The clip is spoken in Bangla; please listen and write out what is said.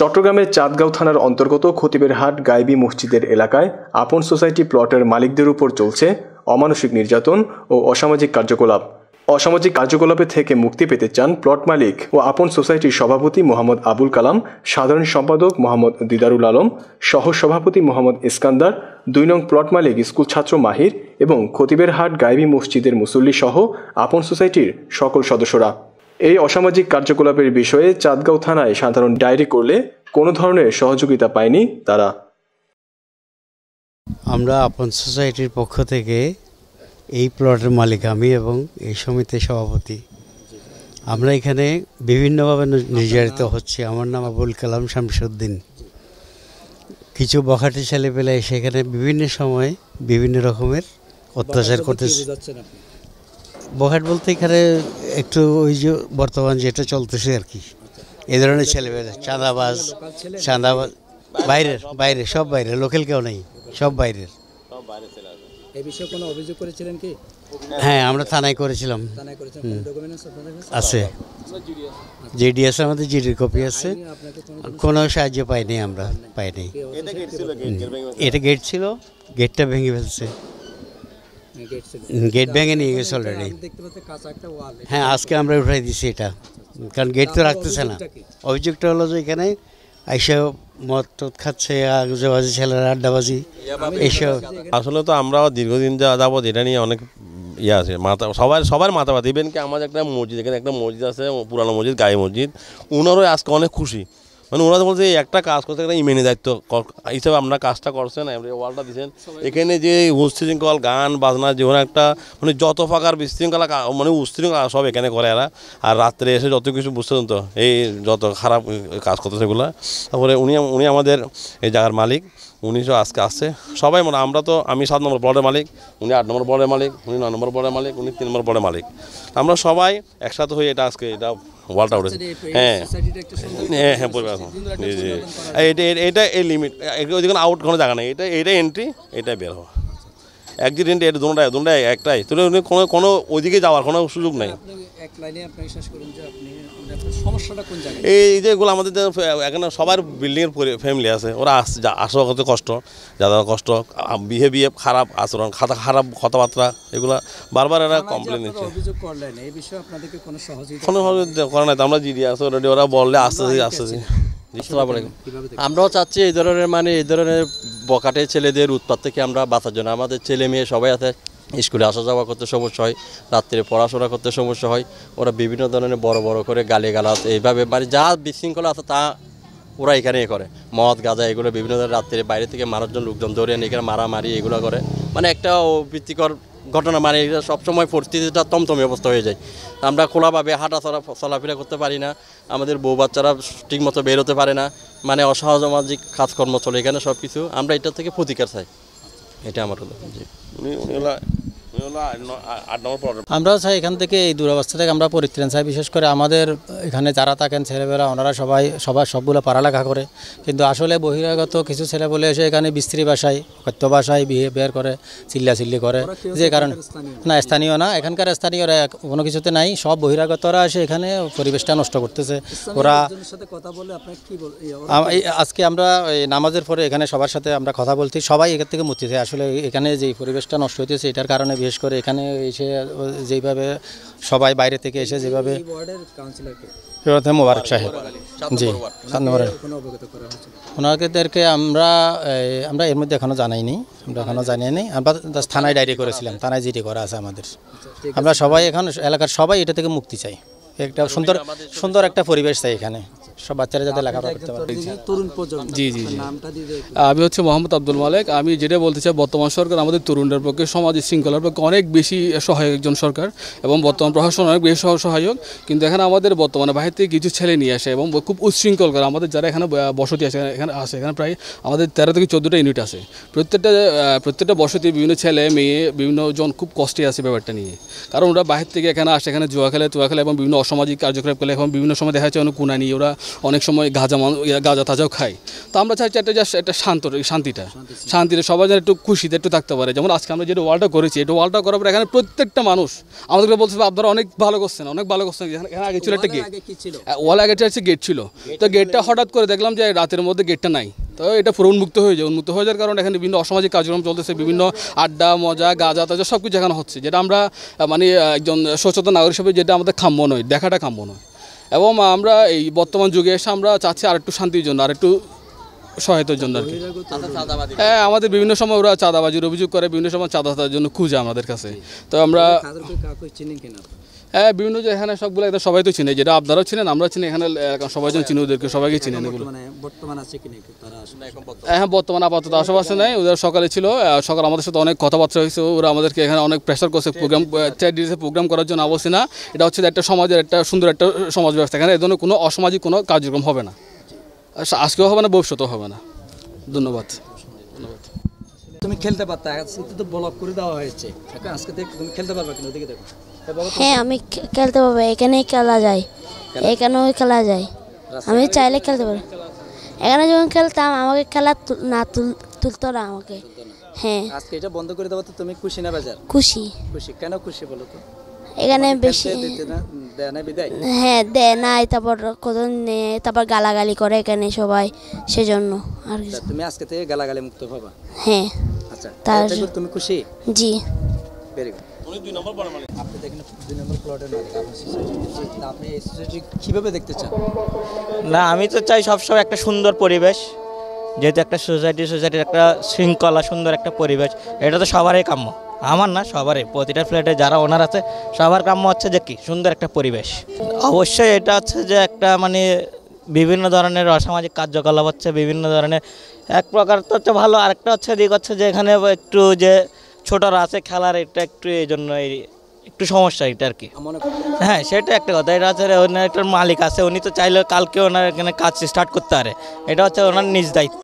চট্টগ্রামের চাঁদগাঁও থানার অন্তর্গত খতিবের হাট গাইবি মসজিদের এলাকায় আপন সোসাইটি প্লটের মালিকদের উপর চলছে অমানসিক নির্যাতন ও অসামাজিক কার্যকলাপ অসামাজিক কার্যকলাপে থেকে মুক্তি পেতে চান প্লট মালিক ও আপন সোসাইটির সভাপতি মোহাম্মদ আবুল কালাম সাধারণ সম্পাদক মোহাম্মদ দিদারুল আলম সহ সভাপতি মোহাম্মদ ইস্কান্দার দুই নং প্লট মালিক স্কুল ছাত্র মাহির এবং খতিবের হাট গাইবি মসজিদের মুসল্লি সহ আপন সোসাইটির সকল সদস্যরা এই অসামাজিক কার্যকলাপের বিষয়ে চাঁদগাঁও থানায় সাধারণ ডায়েরি করলে কোনো ধরনের সহযোগিতা পায়নি তারা আমরা আপন সোসাইটির পক্ষ থেকে এই প্লটের মালিক আমি এবং এই সমিতির সভাপতি আমরা এখানে বিভিন্নভাবে নির্যাতিত হচ্ছে আমার নাম আবুল কালাম শামসুদ্দিন কিছু বখাটে ছেলেপেলে সেখানে বিভিন্ন সময়ে বিভিন্ন রকমের অত্যাচার করতেছে বখাট বলতে এখানে একটু ওই যে বর্তমান যেটা চলতেছে আর কি এই ধরনের ছেলেমেয়েরা চাঁদাবাজ চাঁদাবাজ বাইরের বাইরে সব বাইরে লোকাল কেউ নেই সব বাইরের হ্যাঁ আমরা থানায় করেছিলাম আছে জিডি আছে আমাদের জিডির কপি আছে আচ্ছা, কোনো সাহায্য পাইনি আমরা পাইনি এটা গেট ছিল গেটটা ভেঙে ফেলছে গেট ভেঙে নিয়ে গেছে অলরেডি আচ্ছা, হ্যাঁ আজকে আমরা উঠাই দিচ্ছি এটা কারণ গেট তো রাখতেছে না অভিযোগটা হলো যে এখানে আইসা মদ টদ খাচ্ছে আগুজাবাজি ছেলেরা আড্ডাবাজি এইসব আসলে তো আমরাও দীর্ঘদিন যাবত এটা নিয়ে অনেক ইয়ে আছে মাথা সবার সবার মাথা ব্যথা ইভেন কি আমাদের একটা মসজিদ এখানে একটা মসজিদ আছে পুরানো মসজিদ গায়ে মসজিদ ওনারও আজকে অনেক খুশি মানে ওনারা বলছে একটা কাজ করতে একটা ইমেনে দায়িত্ব হিসাবে আপনার কাজটা করছেন আপনি ওয়ালটা দিচ্ছেন এখানে যে উশৃঙ্খল গান বাজনা যে একটা মানে যত ফাঁকার বিশৃঙ্খলা মানে উশৃঙ্খলা সব এখানে করে এরা আর রাত্রে এসে যত কিছু বুঝতেন তো এই যত খারাপ কাজ করতো সেগুলো তারপরে উনি উনি আমাদের এই জায়গার মালিক উনিশও আজকে আসছে সবাই মনে আমরা তো আমি সাত নম্বর বড়ের মালিক উনি আট নম্বর বড়ের মালিক উনি নয় নম্বর বড়ের মালিক উনি তিন নম্বর বড়ের মালিক আমরা সবাই একসাথে হয়ে এটা আজকে এটা ওয়ালটা উঠেছে হ্যাঁ হ্যাঁ হ্যাঁ পরিবার জি জি এটা এটা এই লিমিট যেখানে আউট কোনো জায়গা নেই এটা এটা এন্ট্রি এটা বের হওয়া অ্যাক্সিডেন্ট এটা দুটা দুটাই একটাই তো কোনো কোনো ওইদিকে যাওয়ার কোনো সুযোগ নেই মানে এই যেগুলো আমাদের এখানে সবার বিল্ডিংয়ের ফ্যামিলি আছে ওরা আসা করতে কষ্ট যাদের কষ্ট বিহেভিয়ার খারাপ আচরণ খাতা খারাপ কথাবার্তা এগুলো বারবার এরা কমপ্লেন দিচ্ছে কোনো সহযোগিতা করে তো আমরা জিডি আছে ওরা বললে আস্তে আস্তে আস্তে আমরাও চাচ্ছি এই ধরনের মানে এই ধরনের বকাটে ছেলেদের উৎপাত থেকে আমরা বাঁচার জন্য আমাদের ছেলে মেয়ে সবাই আছে স্কুলে আসা যাওয়া করতে সমস্যা হয় রাত্রে পড়াশোনা করতে সমস্যা হয় ওরা বিভিন্ন ধরনের বড় বড় করে গালে গালাত এইভাবে মানে যা বিশৃঙ্খলা আছে তা ওরা এখানে করে মদ গাঁজা এগুলো বিভিন্ন ধরনের রাত্রে বাইরে থেকে মানুষজন লোকজন ধরে এখানে মারামারি এগুলো করে মানে একটা ভিত্তিকর ঘটনা মানে সবসময় পরিস্থিতিটা তমতমে অবস্থা হয়ে যায় আমরা খোলাভাবে হাঁটা চলা চলাফেরা করতে পারি না আমাদের বউ বাচ্চারা ঠিকমতো বেরোতে পারে না মানে অসামাজিক কাজকর্ম চলে এখানে সব কিছু আমরা এটা থেকে প্রতিকার চাই এটা আমার জি উনি উনি আমরা চাই এখান থেকে এই দুরবস্থা থেকে আমরা পরিত্রাণ চাই বিশেষ করে আমাদের এখানে যারা থাকেন ছেলেবেলা ওনারা সবাই সবার সবগুলো পড়ালেখা করে কিন্তু আসলে বহিরাগত কিছু ছেলে বলে এসে এখানে বিস্ত্রী বাসায় কথ্য বাসায় বিয়ে বের করে চিল্লা চিল্লি করে যে কারণ না স্থানীয় না এখানকার স্থানীয়রা কোনো কিছুতে নাই সব বহিরাগতরা এসে এখানে পরিবেশটা নষ্ট করতেছে ওরা আজকে আমরা নামাজের পরে এখানে সবার সাথে আমরা কথা বলছি সবাই এখান থেকে মুক্তিছে আসলে এখানে যে পরিবেশটা নষ্ট হইতেছে এটার কারণে বিশেষ করে এখানে এসে যেভাবে সবাই বাইরে থেকে এসে যেভাবে মোবারক সাহেব জি ওনাদেরকে আমরা আমরা এর মধ্যে এখনও জানাইনি আমরা এখনো জানাইনি আমরা থানায় ডায়েরি করেছিলাম থানায় জিডি করা আছে আমাদের আচ্ছা, আমরা সবাই এখন এলাকার সবাই এটা থেকে মুক্তি চাই একটা সুন্দর সুন্দর একটা পরিবেশ চাই এখানে সব বাচ্চারা যাতে লেখাপড়া করতে পারে তরুণ প্রজন্ম জি জি জি আমি হচ্ছে মোহাম্মদ আব্দুল মালিক আমি যেটা বলতে চাই বর্তমান সরকার আমাদের তরুণদের পক্ষে সমাজের শৃঙ্খলার পক্ষে অনেক বেশি সহায়ক একজন সরকার এবং বর্তমান প্রশাসন অনেক বেশি সহায়ক কিন্তু এখানে আমাদের বর্তমানে বাহির থেকে কিছু ছেলে নিয়ে আসে এবং খুব উচ্ছৃঙ্খল করে আমাদের যারা এখানে বসতি আছে এখানে আসে এখানে প্রায় আমাদের তেরো থেকে চোদ্দোটা ইউনিট আছে প্রত্যেকটা প্রত্যেকটা বসতি বিভিন্ন ছেলে মেয়ে বিভিন্ন জন খুব কষ্টে আছে ব্যাপারটা নিয়ে কারণ ওরা বাহির থেকে এখানে আসে এখানে জুয়া খেলে তুয়া খেলে এবং বিভিন্ন অসামাজিক কার্যকলাপ খেলে এখন বিভিন্ন সময় দেখা যাচ্ছে অনেক কোনা নিয়ে ওরা অনেক সময় গাঁজা গাঁজা তাজাও খাই তো আমরা চাইছি একটা জাস্ট একটা শান্ত শান্তিটা শান্তিটা সবাই যেন একটু খুশিতে একটু থাকতে পারে যেমন আজকে আমরা যেটা ওয়ালটা করেছি এটা ওয়ালটা করার পর এখানে প্রত্যেকটা মানুষ আমাদেরকে বলছে আপনারা অনেক ভালো করছেন অনেক ভালো করছেন এখানে আগে ছিল একটা গেট ওয়াল আগে হচ্ছে গেট ছিল তো গেটটা হঠাৎ করে দেখলাম যে রাতের মধ্যে গেটটা নাই তো এটা পুরো উন্মুক্ত হয়ে যায় উন্মুক্ত হয়ে যাওয়ার কারণে এখানে বিভিন্ন অসামাজিক কার্যক্রম চলতেছে বিভিন্ন আড্ডা মজা গাজা তাজা সব কিছু এখানে হচ্ছে যেটা আমরা মানে একজন সচেতন নাগরিক হিসেবে যেটা আমাদের কাম্য নয় দেখাটা কাম্য নয় এবং আমরা এই বর্তমান যুগে এসে আমরা চাচ্ছি আর একটু শান্তির জন্য আর একটু সহায়তার জন্য আর কি আচ্ছা, হ্যাঁ আমাদের বিভিন্ন সময় ওরা চাঁদাবাজির অভিযোগ করে বিভিন্ন সময় চাঁদা জন্য খুঁজে আমাদের কাছে তো আমরা হ্যাঁ বিভিন্ন যে এখানে সবগুলো একদম সবাই তো চিনে যেটা আপনারাও চিনেন আমরা চিনি এখানে সবাই জন চিনি ওদেরকে সবাইকে চিনে এগুলো হ্যাঁ, হ্যাঁ বর্তমানে আপাতত আশেপাশে নেই ওদের সকালে ছিল সকাল আমাদের সাথে অনেক কথাবার্তা হয়েছে ওরা আমাদেরকে এখানে অনেক প্রেশার করছে প্রোগ্রাম চ্যারিটিসে প্রোগ্রাম করার জন্য অবশ্যই না এটা হচ্ছে একটা সমাজের একটা সুন্দর একটা সমাজ ব্যবস্থা এখানে এই ধরনের কোনো অসামাজিক কোনো কার্যক্রম হবে না আজকেও হবে না ভবিষ্যতেও হবে না ধন্যবাদ ধন্যবাদ তুমি খেলতে পারতা তো ব্লক করে দেওয়া হয়েছে আজকে দেখ তুমি খেলতে পারবে কিনা দেখো হ্যাঁ আমি খেলতে পারবো এখানেই খেলা যায় এখানেও খেলা যায় আমি চাইলে খেলতে পারবো এখানে যখন খেলতাম আমাকে খেলা না তুলতো না আমাকে হ্যাঁ আজকে এটা বন্ধ করে দেবো তো তুমি খুশি না বাজার খুশি খুশি কেন খুশি বলো তো এখানে মানে বেশি হ্যাঁ দেয় নাই তারপর কত নেয় তারপর গালাগালি করে এখানে সবাই সেজন্য আর তুমি আজকে থেকে গালাগালি মুক্ত হ্যাঁ আচ্ছা তার তুমি খুশি জি ভেরি গুড আপনি কীভাবে দেখতে চান না আমি তো চাই সবসময় একটা সুন্দর পরিবেশ যেহেতু একটা সোসাইটি সোসাইটির একটা শৃঙ্খলা সুন্দর একটা পরিবেশ এটা তো সবারই কাম্য আমার না সবারই প্রতিটা ফ্ল্যাটে যারা ওনার আছে সবার কাম্য হচ্ছে যে কি সুন্দর একটা পরিবেশ অবশ্যই এটা হচ্ছে যে একটা মানে বিভিন্ন ধরনের অসামাজিক কার্যকলাপ হচ্ছে বিভিন্ন ধরনের এক প্রকার তো হচ্ছে ভালো আরেকটা হচ্ছে দিক হচ্ছে যে এখানে একটু যে ছোটরা আছে খেলার এটা একটু এই জন্য একটু সমস্যা এটা আর কি হ্যাঁ সেটা একটা কথা এটা হচ্ছে ওনার একটা মালিক আছে উনি তো চাইলে কালকে ওনার এখানে কাজ স্টার্ট করতে পারে এটা হচ্ছে ওনার নিজ দায়িত্ব